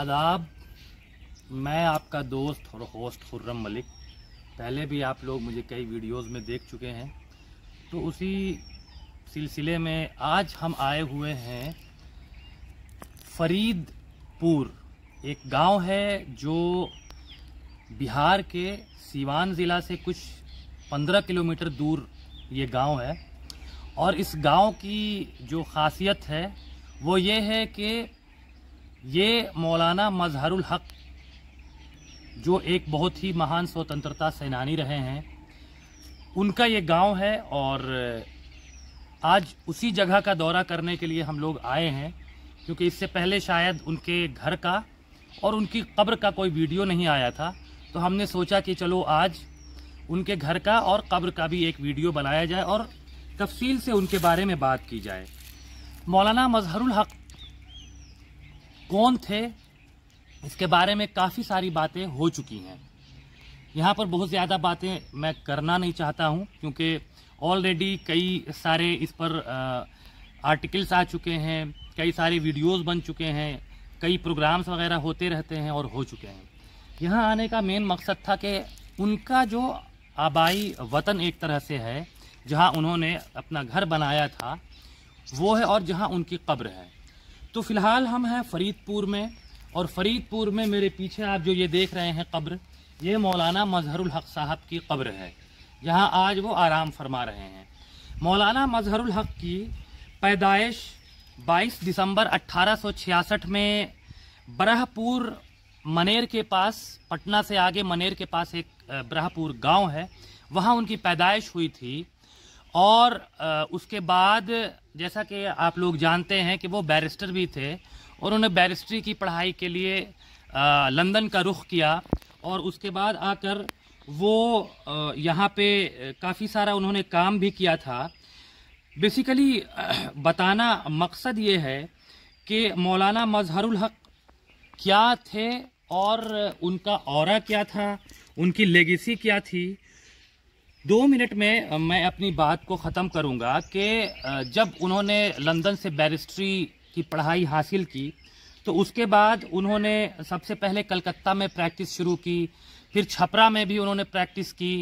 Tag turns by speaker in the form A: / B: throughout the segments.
A: आदाब मैं आपका दोस्त और होस्ट खुर्रम मलिक पहले भी आप लोग मुझे कई वीडियोस में देख चुके हैं तो उसी सिलसिले में आज हम आए हुए हैं फरीदपुर एक गांव है जो बिहार के सीवान ज़िला से कुछ 15 किलोमीटर दूर ये गांव है और इस गांव की जो खासियत है वो ये है कि ये मौलाना मजहरुल हक जो एक बहुत ही महान स्वतंत्रता सेनानी रहे हैं उनका ये गांव है और आज उसी जगह का दौरा करने के लिए हम लोग आए हैं क्योंकि इससे पहले शायद उनके घर का और उनकी कब्र का कोई वीडियो नहीं आया था तो हमने सोचा कि चलो आज उनके घर का और कब्र का भी एक वीडियो बनाया जाए और तफसील से उनके बारे में बात की जाए मौलाना मजहरुल हक कौन थे इसके बारे में काफ़ी सारी बातें हो चुकी हैं यहाँ पर बहुत ज़्यादा बातें मैं करना नहीं चाहता हूँ क्योंकि ऑलरेडी कई सारे इस पर आर्टिकल्स आ चुके हैं कई सारे वीडियोस बन चुके हैं कई प्रोग्राम्स वगैरह होते रहते हैं और हो चुके हैं यहाँ आने का मेन मकसद था कि उनका जो आबाई वतन एक तरह से है जहाँ उन्होंने अपना घर बनाया था वो है और जहाँ उनकी कब्र है तो फ़िलहाल हम हैं फरीदपुर में और फ़रीदपुर में मेरे पीछे आप जो ये देख रहे हैं कब्र ये मौलाना मजहरुल हक साहब की कब्र है जहाँ आज वो आराम फरमा रहे हैं मौलाना मजहरुल हक की पैदाइश 22 दिसंबर 1866 में ब्रहपुर मनेर के पास पटना से आगे मनेर के पास एक ब्रहपुर गांव है वहाँ उनकी पैदाइश हुई थी और उसके बाद जैसा कि आप लोग जानते हैं कि वो बैरिस्टर भी थे और उन्होंने बैरिस्ट्री की पढ़ाई के लिए लंदन का रुख किया और उसके बाद आकर वो यहाँ पे काफ़ी सारा उन्होंने काम भी किया था बेसिकली बताना मकसद ये है कि मौलाना मजहरुल हक क्या थे और उनका और क्या था उनकी लेगेसी क्या थी दो मिनट में मैं अपनी बात को ख़त्म करूंगा कि जब उन्होंने लंदन से बैरिस्ट्री की पढ़ाई हासिल की तो उसके बाद उन्होंने सबसे पहले कलकत्ता में प्रैक्टिस शुरू की फिर छपरा में भी उन्होंने प्रैक्टिस की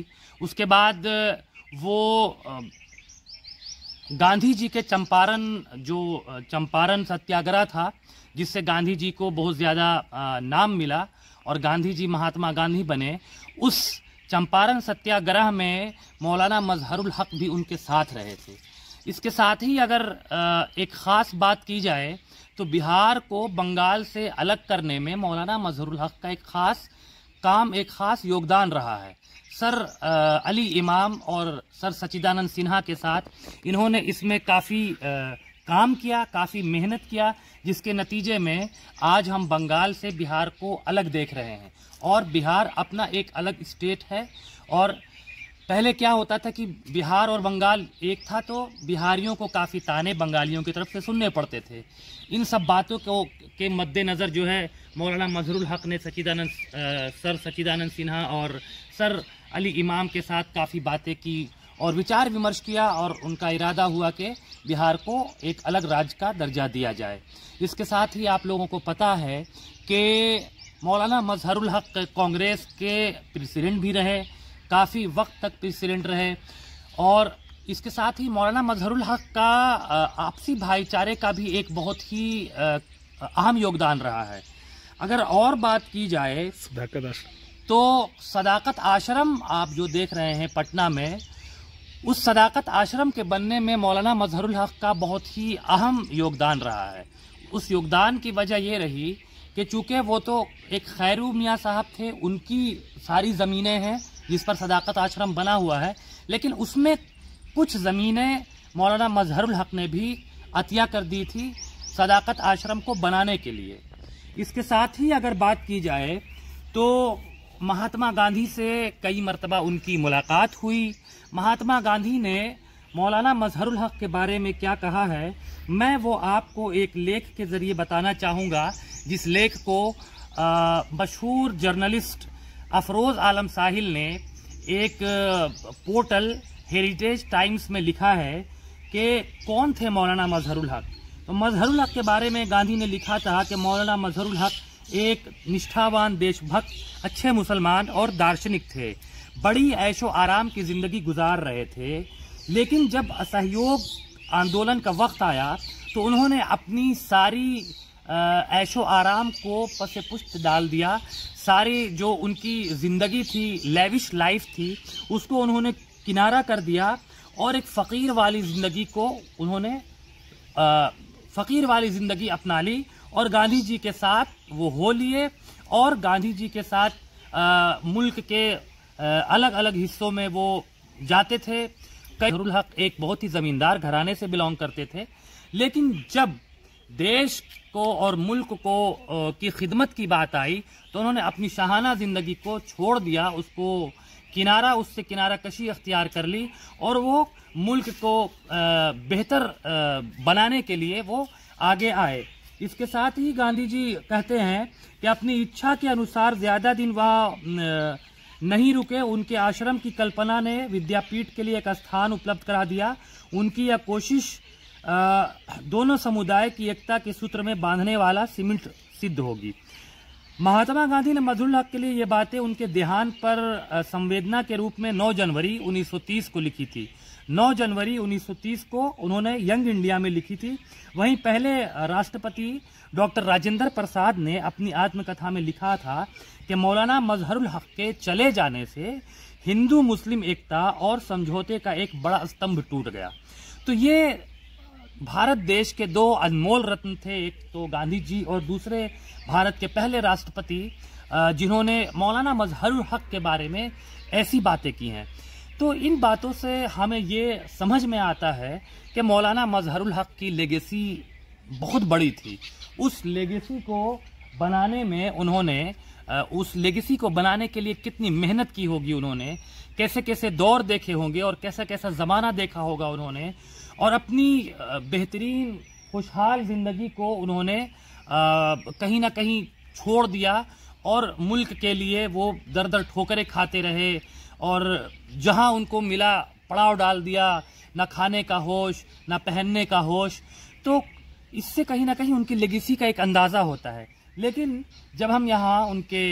A: उसके बाद वो गांधी जी के चंपारण जो चंपारण सत्याग्रह था जिससे गांधी जी को बहुत ज़्यादा नाम मिला और गांधी जी महात्मा गांधी बने उस चंपारण सत्याग्रह में मौलाना मजहरुल हक भी उनके साथ रहे थे इसके साथ ही अगर एक ख़ास बात की जाए तो बिहार को बंगाल से अलग करने में मौलाना मजहरुल हक का एक ख़ास काम एक ख़ास योगदान रहा है सर अली इमाम और सर सचिदानंद सिन्हा के साथ इन्होंने इसमें काफ़ी काम किया काफ़ी मेहनत किया जिसके नतीजे में आज हम बंगाल से बिहार को अलग देख रहे हैं और बिहार अपना एक अलग स्टेट है और पहले क्या होता था कि बिहार और बंगाल एक था तो बिहारियों को काफ़ी ताने बंगालियों की तरफ से सुनने पड़ते थे इन सब बातों को के मद्देनज़र जो है मौलाना मजहरुल हक ने सचिदानंद सर सचिदानंद सिन्हा और सर अली इमाम के साथ काफ़ी बातें की और विचार विमर्श किया और उनका इरादा हुआ कि बिहार को एक अलग राज्य का दर्जा दिया जाए इसके साथ ही आप लोगों को पता है कि मौलाना मजहरुल हक कांग्रेस के प्रेसिडेंट भी रहे काफ़ी वक्त तक प्रेसिडेंट रहे और इसके साथ ही मौलाना मजहरुल हक का आपसी भाईचारे का भी एक बहुत ही अहम योगदान रहा है अगर और बात की जाए सदाकत आश्रम तो सदाकत आश्रम आप जो देख रहे हैं पटना में उस सदाकत आश्रम के बनने में मौलाना मजहरुल हक का बहुत ही अहम योगदान रहा है उस योगदान की वजह ये रही कि चूँकि वो तो एक खैरू मियाँ साहब थे उनकी सारी ज़मीनें हैं जिस पर सदाकत आश्रम बना हुआ है लेकिन उसमें कुछ ज़मीनें मौलाना मजहरुल हक ने भी अतिया कर दी थी सदाकत आश्रम को बनाने के लिए इसके साथ ही अगर बात की जाए तो महात्मा गांधी से कई मरतबा उनकी मुलाकात हुई महात्मा गांधी ने मौलाना मजहरुल हक के बारे में क्या कहा है मैं वो आपको एक लेख के ज़रिए बताना चाहूँगा जिस लेख को मशहूर जर्नलिस्ट अफरोज़ आलम साहिल ने एक पोर्टल हेरिटेज टाइम्स में लिखा है कि कौन थे मौलाना मजहरुल हक तो मजहरुल हक के बारे में गांधी ने लिखा था कि मौलाना मजहरुल हक एक निष्ठावान देशभक्त अच्छे मुसलमान और दार्शनिक थे बड़ी ऐशो आराम की ज़िंदगी गुजार रहे थे लेकिन जब असहयोग आंदोलन का वक्त आया तो उन्होंने अपनी सारी ऐशो आराम को पस पुष्ट डाल दिया सारी जो उनकी ज़िंदगी थी लेविश लाइफ थी उसको उन्होंने किनारा कर दिया और एक फ़कीर वाली ज़िंदगी को उन्होंने फ़कीर वाली ज़िंदगी अपना ली और गांधी जी के साथ वो हो लिए और गांधी जी के साथ आ, मुल्क के आ, अलग अलग हिस्सों में वो जाते थे कई हक एक बहुत ही ज़मींदार घराने से बिलोंग करते थे लेकिन जब देश को और मुल्क को की खिदमत की बात आई तो उन्होंने अपनी शाहाना ज़िंदगी को छोड़ दिया उसको किनारा उससे किनारा कशी अख्तियार कर ली और वो मुल्क को बेहतर बनाने के लिए वो आगे आए इसके साथ ही गांधी जी कहते हैं कि अपनी इच्छा के अनुसार ज़्यादा दिन वह नहीं रुके उनके आश्रम की कल्पना ने विद्यापीठ के लिए एक स्थान उपलब्ध करा दिया उनकी यह कोशिश दोनों समुदाय की एकता के सूत्र में बांधने वाला सीमेंट सिद्ध होगी महात्मा गांधी ने मधुर हक के लिए ये बातें उनके देहान पर संवेदना के रूप में 9 जनवरी 1930 को लिखी थी 9 जनवरी 1930 को उन्होंने यंग इंडिया में लिखी थी वहीं पहले राष्ट्रपति डॉक्टर राजेंद्र प्रसाद ने अपनी आत्मकथा में लिखा था कि मौलाना मजहरुल हक के चले जाने से हिंदू मुस्लिम एकता और समझौते का एक बड़ा स्तंभ टूट गया तो ये भारत देश के दो अनमोल रत्न थे एक तो गांधी जी और दूसरे भारत के पहले राष्ट्रपति जिन्होंने मौलाना मजहर हक के बारे में ऐसी बातें की हैं तो इन बातों से हमें ये समझ में आता है कि मौलाना मजहरुल हक की लेगेसी बहुत बड़ी थी उस लेगेसी को बनाने में उन्होंने उस लेगेसी को बनाने के लिए कितनी मेहनत की होगी उन्होंने कैसे कैसे दौर देखे होंगे और कैसा कैसा ज़माना देखा होगा उन्होंने और अपनी बेहतरीन खुशहाल ज़िंदगी को उन्होंने कहीं ना कहीं छोड़ दिया और मुल्क के लिए वो दर दर ठोकरें खाते रहे और जहां उनको मिला पड़ाव डाल दिया ना खाने का होश ना पहनने का होश तो इससे कहीं ना कहीं उनकी लेगेसी का एक अंदाज़ा होता है लेकिन जब हम यहाँ उनके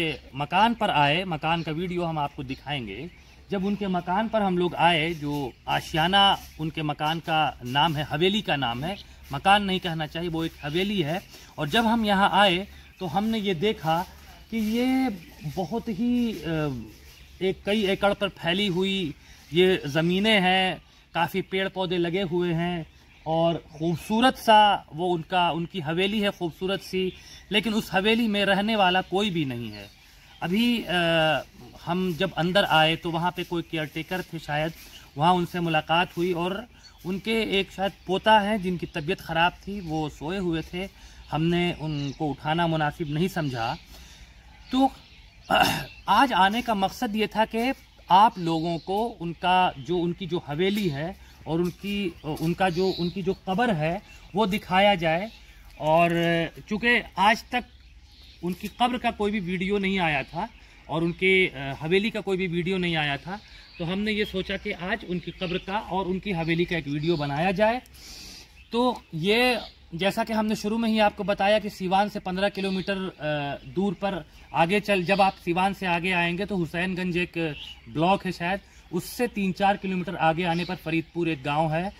A: मकान पर आए मकान का वीडियो हम आपको दिखाएंगे जब उनके मकान पर हम लोग आए जो आशियाना उनके मकान का नाम है हवेली का नाम है मकान नहीं कहना चाहिए वो एक हवेली है और जब हम यहाँ आए तो हमने ये देखा कि ये बहुत ही एक कई एकड़ पर फैली हुई ये ज़मीनें हैं काफ़ी पेड़ पौधे लगे हुए हैं और ख़ूबसूरत सा वो उनका उनकी हवेली है ख़ूबसूरत सी लेकिन उस हवेली में रहने वाला कोई भी नहीं है अभी आ, हम जब अंदर आए तो वहाँ पे कोई केयर टेकर थे शायद वहाँ उनसे मुलाकात हुई और उनके एक शायद पोता हैं जिनकी तबीयत ख़राब थी वो सोए हुए थे हमने उनको उठाना मुनासिब नहीं समझा तो आज आने का मकसद ये था कि आप लोगों को उनका जो उनकी जो हवेली है और उनकी उनका जो उनकी जो कब्र है वो दिखाया जाए और चूँकि आज तक उनकी कब्र का कोई भी वीडियो नहीं आया था और उनके हवेली का कोई भी वीडियो नहीं आया था तो हमने ये सोचा कि आज उनकी कब्र का और उनकी हवेली का एक वीडियो बनाया जाए तो ये जैसा कि हमने शुरू में ही आपको बताया कि सीवान से 15 किलोमीटर दूर पर आगे चल जब आप सीवान से आगे आएंगे तो हुसैनगंज एक ब्लॉक है शायद उससे तीन चार किलोमीटर आगे आने पर फरीदपुर एक गांव है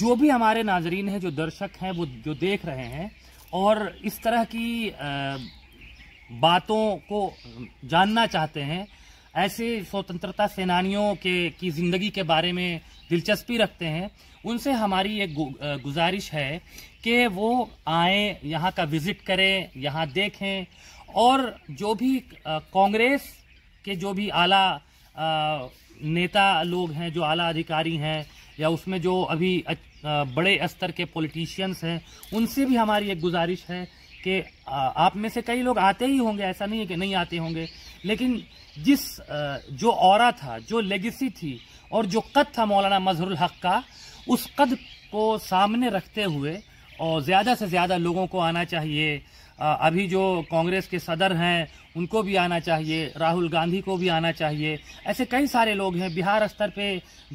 A: जो भी हमारे नाजरीन हैं जो दर्शक हैं वो जो देख रहे हैं और इस तरह की बातों को जानना चाहते हैं ऐसे स्वतंत्रता सेनानियों के की ज़िंदगी के बारे में दिलचस्पी रखते हैं उनसे हमारी एक गुजारिश है कि वो आए यहाँ का विज़िट करें यहाँ देखें और जो भी कांग्रेस के जो भी आला नेता लोग हैं जो आला अधिकारी हैं या उसमें जो अभी बड़े स्तर के पॉलिटिशियंस हैं उनसे भी हमारी एक गुजारिश है कि आप में से कई लोग आते ही होंगे ऐसा नहीं है कि नहीं आते होंगे लेकिन जिस जो और था जो लेगेसी थी और जो कद था मौलाना मजहरुल हक का उस कद को सामने रखते हुए और ज़्यादा से ज़्यादा लोगों को आना चाहिए अभी जो कांग्रेस के सदर हैं उनको भी आना चाहिए राहुल गांधी को भी आना चाहिए ऐसे कई सारे लोग हैं बिहार स्तर पे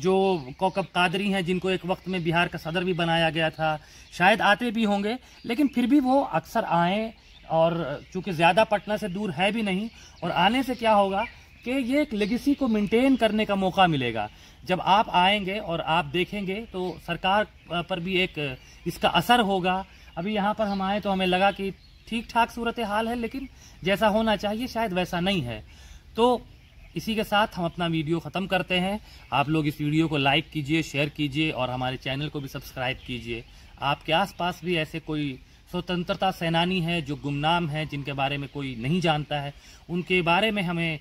A: जो कौकब कादरी हैं जिनको एक वक्त में बिहार का सदर भी बनाया गया था शायद आते भी होंगे लेकिन फिर भी वो अक्सर आएँ और चूँकि ज़्यादा पटना से दूर है भी नहीं और आने से क्या होगा कि ये एक लेगेसी को मेंटेन करने का मौका मिलेगा जब आप आएंगे और आप देखेंगे तो सरकार पर भी एक इसका असर होगा अभी यहाँ पर हम आए तो हमें लगा कि ठीक ठाक सूरत हाल है लेकिन जैसा होना चाहिए शायद वैसा नहीं है तो इसी के साथ हम अपना वीडियो ख़त्म करते हैं आप लोग इस वीडियो को लाइक कीजिए शेयर कीजिए और हमारे चैनल को भी सब्सक्राइब कीजिए आपके आसपास भी ऐसे कोई स्वतंत्रता सेनानी है जो गुमनाम है जिनके बारे में कोई नहीं जानता है उनके बारे में हमें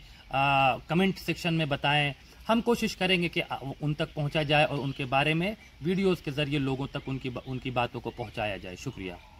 A: कमेंट सेक्शन में बताएं हम कोशिश करेंगे कि उन तक पहुंचा जाए और उनके बारे में वीडियोस के ज़रिए लोगों तक उनकी उनकी बातों को पहुंचाया जाए शुक्रिया